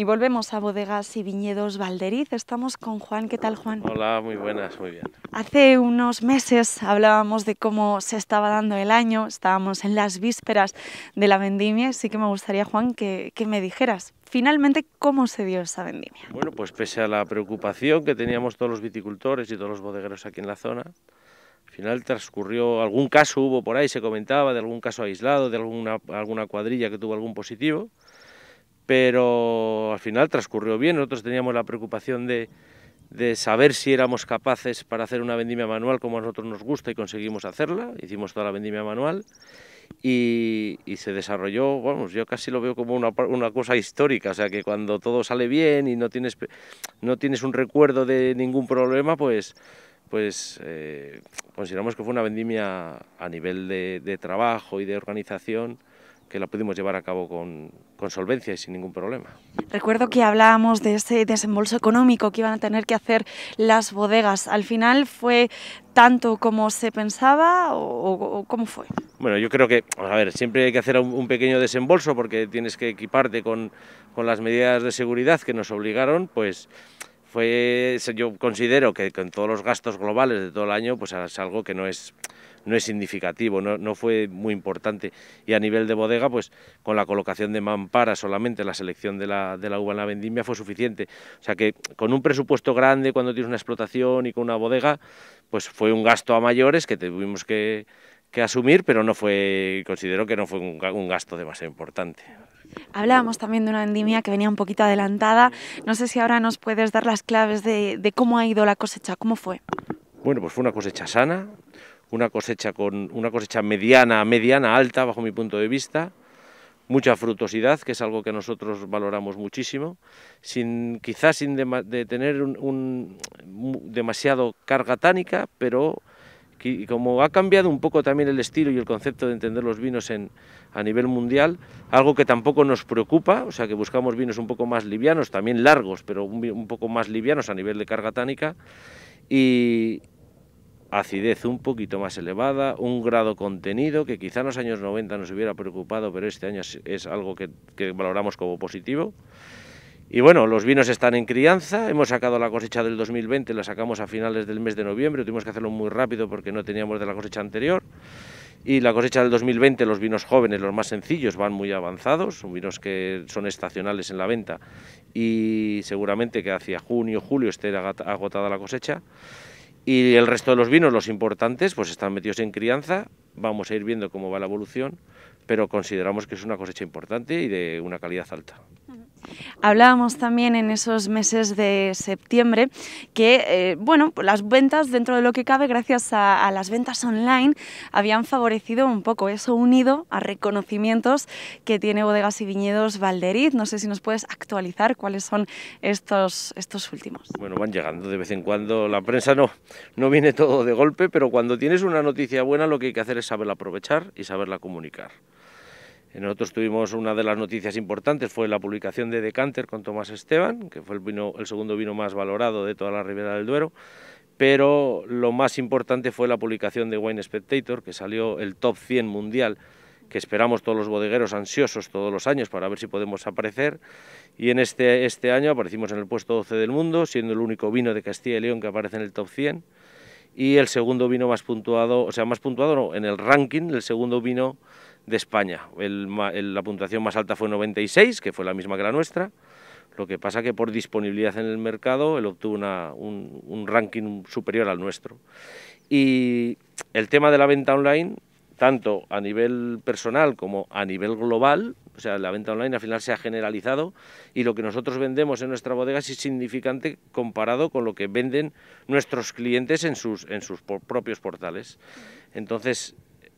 Y volvemos a Bodegas y Viñedos Valderiz. Estamos con Juan. ¿Qué tal, Juan? Hola, muy buenas, muy bien. Hace unos meses hablábamos de cómo se estaba dando el año, estábamos en las vísperas de la vendimia, así que me gustaría, Juan, que, que me dijeras finalmente cómo se dio esa vendimia. Bueno, pues pese a la preocupación que teníamos todos los viticultores y todos los bodegueros aquí en la zona, al final transcurrió, algún caso hubo por ahí, se comentaba de algún caso aislado, de alguna, alguna cuadrilla que tuvo algún positivo pero al final transcurrió bien. Nosotros teníamos la preocupación de, saber si éramos capaces para hacer una vendimia manual como a nosotros nos gusta y conseguimos hacerla. Hicimos toda la vendimia manual y, se desarrolló, vamos, yo casi lo veo como una, cosa histórica, o sea que cuando todo sale bien y no tienes, un recuerdo de ningún problema, pues, pues eh, consideramos que fue una vendimia a nivel de, de trabajo y de organización que la pudimos llevar a cabo con, solvencia y sin ningún problema. Recuerdo que hablábamos de ese desembolso económico que iban a tener que hacer las bodegas. ¿Al final fue tanto como se pensaba o, cómo fue? Bueno, yo creo que, a ver, siempre hay que hacer un, pequeño desembolso porque tienes que equiparte con, con las medidas de seguridad que nos obligaron, pues fue, yo considero que con todos los gastos globales de todo el año, pues es algo que no es, no es significativo, no, no, fue muy importante. Y a nivel de bodega, pues con la colocación de mampara solamente, la selección de la, de la uva en la vendimia fue suficiente. O sea que con un presupuesto grande, cuando tienes una explotación y con una bodega, pues fue un gasto a mayores que tuvimos que, que asumir, pero no fue, considero que no fue un gasto demasiado importante. Hablábamos también de una endemia que venía un poquito adelantada. No sé si ahora nos puedes dar las claves de, cómo ha ido la cosecha, cómo fue. Bueno, pues fue una cosecha sana, una cosecha con una cosecha mediana, mediana alta bajo mi punto de vista, mucha frutosidad, que es algo que nosotros valoramos muchísimo, sin quizás sin de, tener un, demasiado carga tánica, pero y como ha cambiado un poco también el estilo y el concepto de entender los vinos a nivel mundial, algo que tampoco nos preocupa, o sea que buscamos vinos un poco más livianos, también largos, pero un, poco más livianos a nivel de carga tánica y acidez un poquito más elevada, un grado contenido que quizá en los años 90 nos hubiera preocupado, pero este año es, algo que valoramos como positivo. Y bueno, los vinos están en crianza, hemos sacado la cosecha del 2020, la sacamos a finales del mes de noviembre, tuvimos que hacerlo muy rápido porque no teníamos de la cosecha anterior. Y la cosecha del 2020, los vinos jóvenes, los más sencillos, van muy avanzados, son vinos que son estacionales en la venta y seguramente que hacia junio, julio esté agotada la cosecha. Y el resto de los vinos, los importantes, pues están metidos en crianza, vamos a ir viendo cómo va la evolución, pero consideramos que es una cosecha importante y de una calidad alta. Hablábamos también en esos meses de septiembre que, eh, bueno, las ventas dentro de lo que cabe, gracias a, las ventas online, habían favorecido un poco eso unido a reconocimientos que tiene Bodegas y Viñedos Valderiz. No sé si nos puedes actualizar cuáles son estos, estos últimos. Bueno, van llegando de vez en cuando. La prensa no, no viene todo de golpe, pero cuando tienes una noticia buena lo que hay que hacer es saberla aprovechar y saberla comunicar. Nosotros tuvimos una de las noticias importantes, fue la publicación de Decanter con Tomás Esteban, que fue el, segundo vino más valorado de toda la Ribera del Duero, pero lo más importante fue la publicación de Wine Spectator, que salió el top 100 mundial, que esperamos todos los bodegueros ansiosos todos los años para ver si podemos aparecer, y en este, este año aparecimos en el puesto 12 del mundo, siendo el único vino de Castilla y León que aparece en el top 100, y el segundo vino más puntuado, o sea, más puntuado en el ranking, el segundo vino de España. la puntuación más alta fue 96, que fue la misma que la nuestra. Lo que pasa que por disponibilidad en el mercado él obtuvo un, ranking superior al nuestro. Y el tema de la venta online, tanto a nivel personal como a nivel global, o sea, la venta online al final se ha generalizado y lo que nosotros vendemos en nuestra bodega es insignificante comparado con lo que venden nuestros clientes en sus, en sus propios portales. Entonces,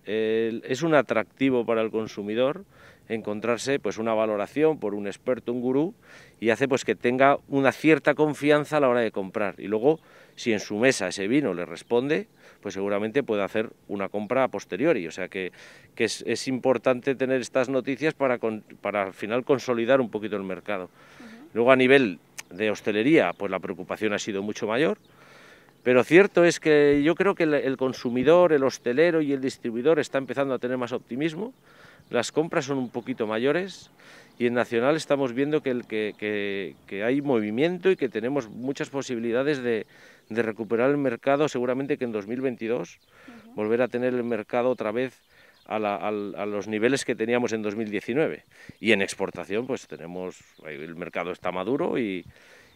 es un atractivo para el consumidor encontrarse pues una valoración por un experto, un gurú, y hace pues que tenga una cierta confianza a la hora de comprar. Y luego, si en su mesa ese vino le responde, pues seguramente puede hacer una compra a posteriori. O sea que, es, importante tener estas noticias para, al final consolidar un poquito el mercado. Luego a nivel de hostelería, pues la preocupación ha sido mucho mayor. Pero cierto es que yo creo que el consumidor, el hostelero y el distribuidor está empezando a tener más optimismo, las compras son un poquito mayores y en Nacional estamos viendo que, hay movimiento y que tenemos muchas posibilidades de, recuperar el mercado, seguramente que en 2022 volver a tener el mercado otra vez a, los niveles que teníamos en 2019. Y en exportación pues tenemos, el mercado está maduro y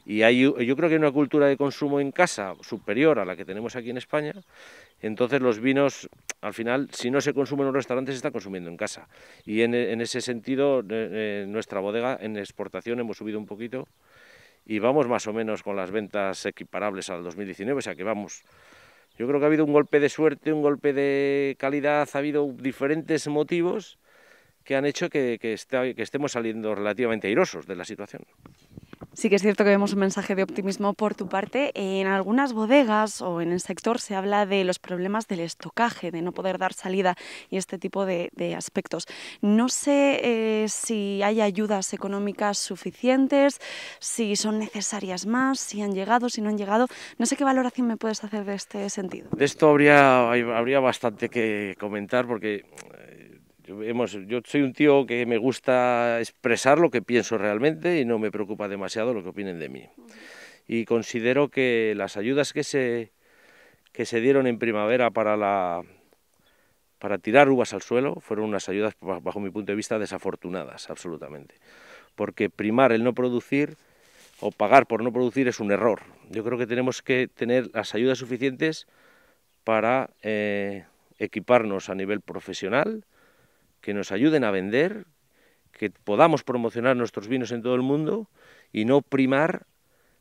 y hay, yo creo que hay una cultura de consumo en casa superior a la que tenemos aquí en España. Entonces los vinos, al final, si no se consumen en los restaurantes, se están consumiendo en casa. Y en, e, ese sentido, eh, eh, nuestra bodega en exportación hemos subido un poquito y vamos más o menos con las ventas equiparables al 2019, o sea que vamos. Yo creo que ha habido un golpe de suerte, un golpe de calidad, ha habido diferentes motivos que han hecho que, que estemos saliendo relativamente airosos de la situación. Sí que es cierto que vemos un mensaje de optimismo por tu parte. En algunas bodegas o en el sector se habla de los problemas del estocaje, de no poder dar salida y este tipo de, aspectos. No sé eh, si hay ayudas económicas suficientes, si son necesarias más, si han llegado, si no han llegado. No sé qué valoración me puedes hacer de este sentido. De esto habría, habría bastante que comentar porque eh, yo, yo soy un tío que me gusta expresar lo que pienso realmente y no me preocupa demasiado lo que opinen de mí. Y considero que las ayudas que se, que se dieron en primavera para, la, para tirar uvas al suelo fueron unas ayudas, bajo mi punto de vista, desafortunadas, absolutamente. Porque primar el no producir o pagar por no producir es un error. Yo creo que tenemos que tener las ayudas suficientes para eh, equiparnos a nivel profesional, que nos ayuden a vender, que podamos promocionar nuestros vinos en todo el mundo y no primar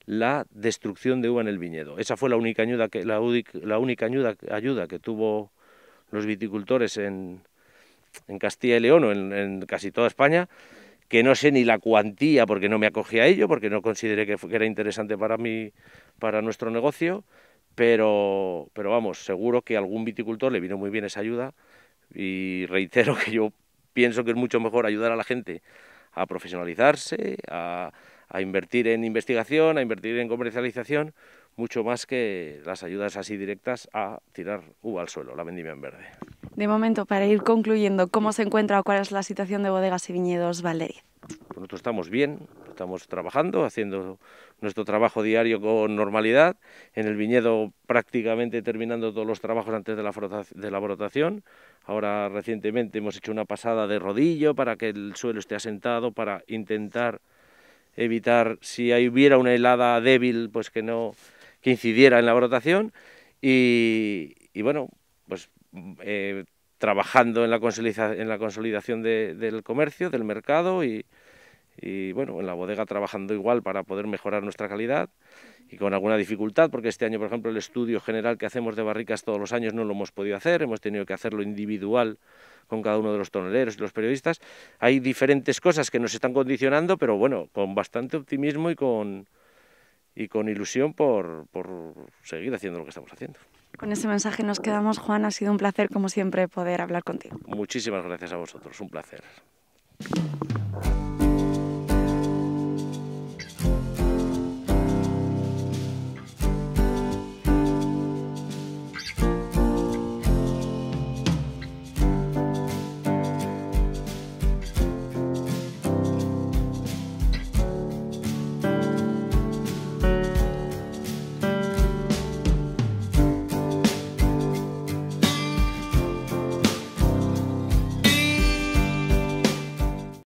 la destrucción de uva en el viñedo. Esa fue la única ayuda que, la, única ayuda, ayuda que tuvo los viticultores en, Castilla y León o en, casi toda España, que no sé ni la cuantía porque no me acogí a ello, porque no consideré que, era interesante para mí, para nuestro negocio, pero, pero vamos, seguro que a algún viticultor le vino muy bien esa ayuda y reitero que yo pienso que es mucho mejor ayudar a la gente a profesionalizarse, a, invertir en investigación, a invertir en comercialización, mucho más que las ayudas así directas a tirar uva al suelo, la vendimia en verde. De momento, para ir concluyendo, ¿cómo se encuentra o cuál es la situación de bodegas y viñedos, Valeria? Pues nosotros estamos bien, estamos trabajando, haciendo nuestro trabajo diario con normalidad, en el viñedo prácticamente terminando todos los trabajos antes de la, de la brotación. Ahora recientemente hemos hecho una pasada de rodillo para que el suelo esté asentado, para intentar evitar si hubiera una helada débil, pues que no que incidiera en la brotación y, bueno, pues eh, trabajando en la, consolidación, en la consolidación del comercio, del mercado y, y bueno, en la bodega trabajando igual para poder mejorar nuestra calidad y con alguna dificultad, porque este año, por ejemplo, el estudio general que hacemos de barricas todos los años no lo hemos podido hacer, hemos tenido que hacerlo individual con cada uno de los toneleros y los periodistas. Hay diferentes cosas que nos están condicionando, pero bueno, con bastante optimismo y con, y con ilusión por, seguir haciendo lo que estamos haciendo. Con ese mensaje nos quedamos, Juan. Ha sido un placer, como siempre, poder hablar contigo. Muchísimas gracias a vosotros. Un placer.